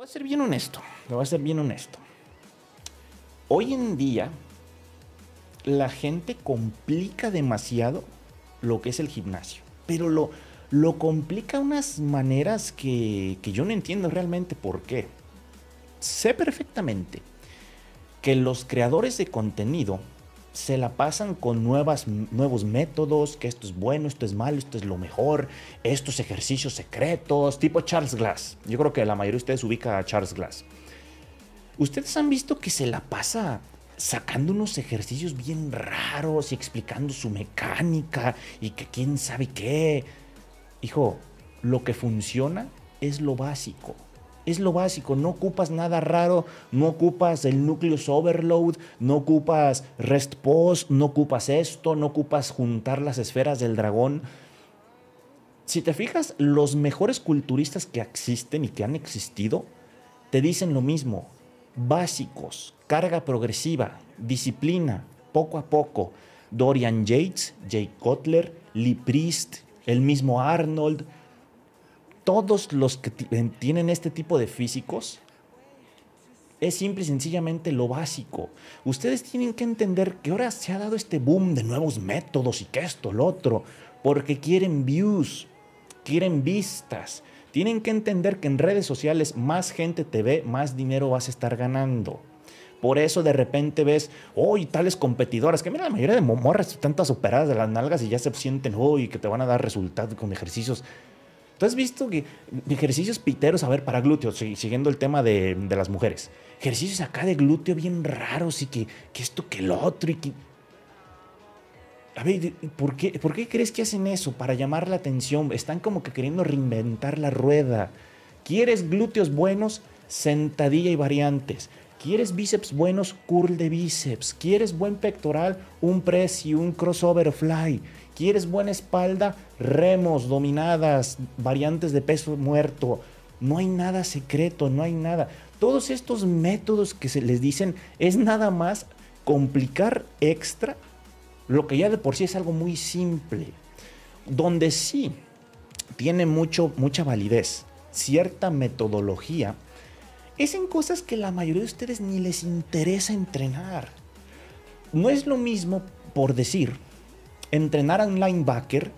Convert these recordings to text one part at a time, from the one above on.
voy a ser bien honesto, voy a ser bien honesto. Hoy en día, la gente complica demasiado lo que es el gimnasio, pero lo, lo complica unas maneras que, que yo no entiendo realmente por qué. Sé perfectamente que los creadores de contenido se la pasan con nuevas, nuevos métodos, que esto es bueno, esto es malo, esto es lo mejor, estos ejercicios secretos, tipo Charles Glass. Yo creo que la mayoría de ustedes ubica a Charles Glass. Ustedes han visto que se la pasa sacando unos ejercicios bien raros y explicando su mecánica y que quién sabe qué. Hijo, lo que funciona es lo básico es lo básico, no ocupas nada raro, no ocupas el núcleo overload, no ocupas rest post, no ocupas esto, no ocupas juntar las esferas del dragón. Si te fijas, los mejores culturistas que existen y que han existido te dicen lo mismo, básicos, carga progresiva, disciplina, poco a poco. Dorian Yates, Jay Cutler, Lee Priest, el mismo Arnold, todos los que tienen este tipo de físicos es simple y sencillamente lo básico. Ustedes tienen que entender que ahora se ha dado este boom de nuevos métodos y que esto, lo otro, porque quieren views, quieren vistas. Tienen que entender que en redes sociales más gente te ve, más dinero vas a estar ganando. Por eso de repente ves, hoy tales competidoras, que mira, la mayoría de morras y tantas operadas de las nalgas y ya se sienten, hoy que te van a dar resultados con ejercicios ¿Tú has visto que ejercicios piteros, a ver, para glúteos, siguiendo el tema de, las mujeres? Ejercicios acá de glúteo bien raros y que, que esto, que el otro A ver, ¿por qué, ¿por qué crees que hacen eso? Para llamar la atención. Están como que queriendo reinventar la rueda. ¿Quieres glúteos buenos? Sentadilla y variantes. ¿Quieres bíceps buenos? Curl de bíceps. ¿Quieres buen pectoral? Un press y un crossover fly. ¿Quieres buena espalda? Remos, dominadas, variantes de peso muerto. No hay nada secreto, no hay nada. Todos estos métodos que se les dicen es nada más complicar extra lo que ya de por sí es algo muy simple. Donde sí tiene mucho, mucha validez cierta metodología es en cosas que la mayoría de ustedes ni les interesa entrenar. No es lo mismo, por decir, entrenar a un linebacker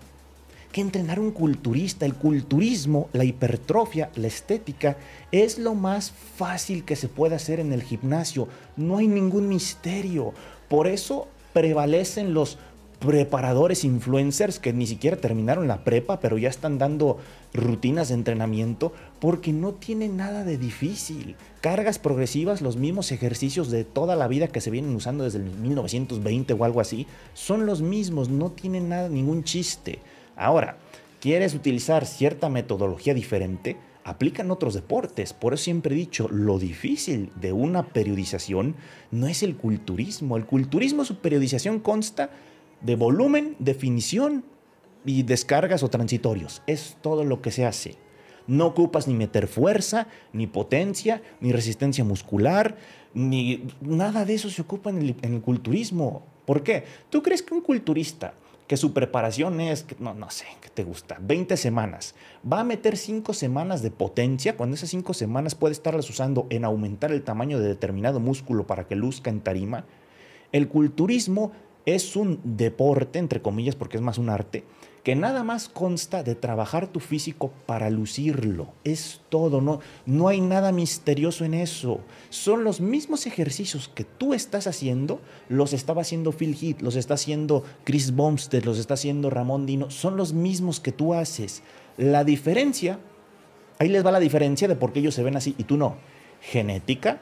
que entrenar a un culturista. El culturismo, la hipertrofia, la estética, es lo más fácil que se puede hacer en el gimnasio. No hay ningún misterio. Por eso prevalecen los preparadores influencers que ni siquiera terminaron la prepa, pero ya están dando rutinas de entrenamiento porque no tiene nada de difícil. Cargas progresivas, los mismos ejercicios de toda la vida que se vienen usando desde el 1920 o algo así, son los mismos, no tienen nada ningún chiste. Ahora, ¿quieres utilizar cierta metodología diferente? aplican otros deportes. Por eso siempre he dicho, lo difícil de una periodización no es el culturismo. El culturismo, su periodización consta de volumen, definición y descargas o transitorios. Es todo lo que se hace. No ocupas ni meter fuerza, ni potencia, ni resistencia muscular, ni nada de eso se ocupa en el, culturismo. ¿Por qué? ¿Tú crees que un culturista que su preparación es, no, no sé, ¿qué te gusta? 20 semanas. Va a meter 5 semanas de potencia cuando esas 5 semanas puede estarlas usando en aumentar el tamaño de determinado músculo para que luzca en tarima. El culturismo es un deporte, entre comillas, porque es más un arte, que nada más consta de trabajar tu físico para lucirlo. Es todo, no, no hay nada misterioso en eso. Son los mismos ejercicios que tú estás haciendo, los estaba haciendo Phil Heath, los está haciendo Chris Bumstead, los está haciendo Ramón Dino, son los mismos que tú haces. La diferencia, ahí les va la diferencia de por qué ellos se ven así y tú no. Genética,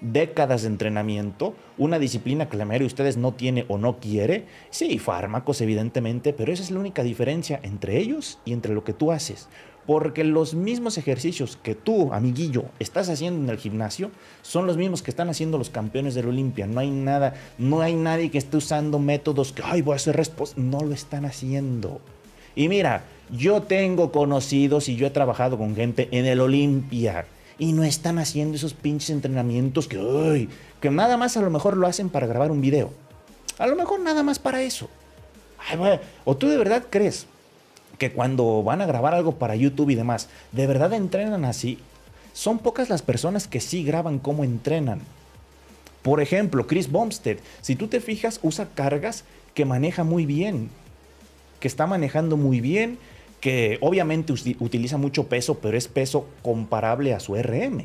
décadas de entrenamiento, una disciplina que la mayoría de ustedes no tiene o no quiere. Sí, fármacos evidentemente, pero esa es la única diferencia entre ellos y entre lo que tú haces. Porque los mismos ejercicios que tú, amiguillo, estás haciendo en el gimnasio son los mismos que están haciendo los campeones del Olimpia. No hay nada, no hay nadie que esté usando métodos que, ay, voy a hacer respuesta. No lo están haciendo. Y mira, yo tengo conocidos y yo he trabajado con gente en el Olimpia y no están haciendo esos pinches entrenamientos que, que nada más a lo mejor lo hacen para grabar un video. A lo mejor nada más para eso. o tú de verdad crees que cuando van a grabar algo para YouTube y demás, de verdad entrenan así. Son pocas las personas que sí graban como entrenan. Por ejemplo, Chris Bumstead, si tú te fijas, usa cargas que maneja muy bien, que está manejando muy bien, que obviamente utiliza mucho peso, pero es peso comparable a su RM.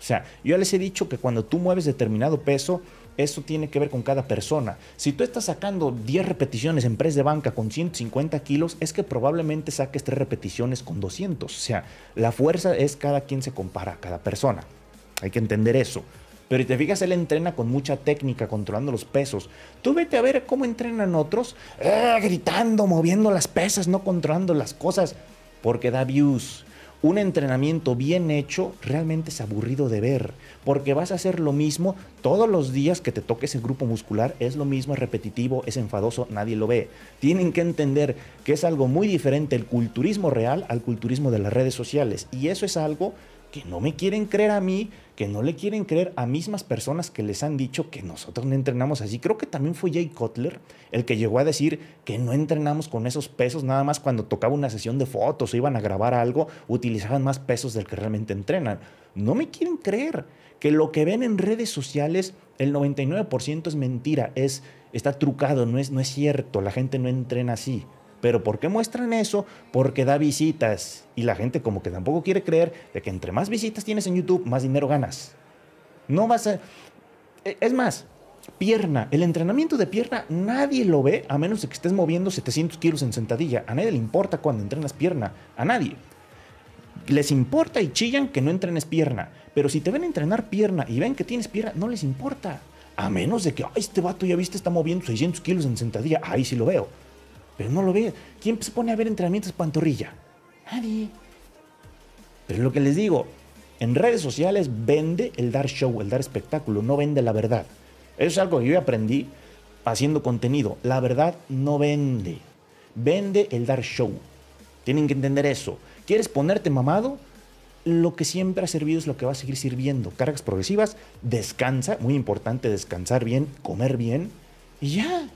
O sea, yo les he dicho que cuando tú mueves determinado peso, eso tiene que ver con cada persona. Si tú estás sacando 10 repeticiones en press de banca con 150 kilos, es que probablemente saques 3 repeticiones con 200. O sea, la fuerza es cada quien se compara cada persona. Hay que entender eso. Pero si te fijas, él entrena con mucha técnica, controlando los pesos. Tú vete a ver cómo entrenan otros, eh, gritando, moviendo las pesas, no controlando las cosas, porque da views. Un entrenamiento bien hecho realmente es aburrido de ver, porque vas a hacer lo mismo todos los días que te toques ese grupo muscular, es lo mismo, es repetitivo, es enfadoso, nadie lo ve. Tienen que entender que es algo muy diferente el culturismo real al culturismo de las redes sociales, y eso es algo que no me quieren creer a mí que no le quieren creer a mismas personas que les han dicho que nosotros no entrenamos así. Creo que también fue Jay Cutler el que llegó a decir que no entrenamos con esos pesos, nada más cuando tocaba una sesión de fotos o iban a grabar algo, utilizaban más pesos del que realmente entrenan. No me quieren creer que lo que ven en redes sociales, el 99% es mentira, es, está trucado, no es, no es cierto, la gente no entrena así. Pero ¿por qué muestran eso? Porque da visitas. Y la gente como que tampoco quiere creer de que entre más visitas tienes en YouTube, más dinero ganas. No vas a... E, es más, pierna. El entrenamiento de pierna nadie lo ve a menos de que estés moviendo 700 kilos en sentadilla. A nadie le importa cuando entrenas pierna. A nadie. Les importa y chillan que no entrenes pierna. Pero si te ven entrenar pierna y ven que tienes pierna, no les importa. A menos de que, ay, este vato ya viste, está moviendo 600 kilos en sentadilla. Ahí sí lo veo. Pero no lo ve. ¿Quién se pone a ver entrenamientos pantorrilla? Nadie. Pero lo que les digo, en redes sociales vende el dar show, el dar espectáculo, no vende la verdad. Eso es algo que yo aprendí haciendo contenido. La verdad no vende. Vende el dar show. Tienen que entender eso. ¿Quieres ponerte mamado? Lo que siempre ha servido es lo que va a seguir sirviendo. Cargas progresivas, descansa, muy importante descansar bien, comer bien y ya.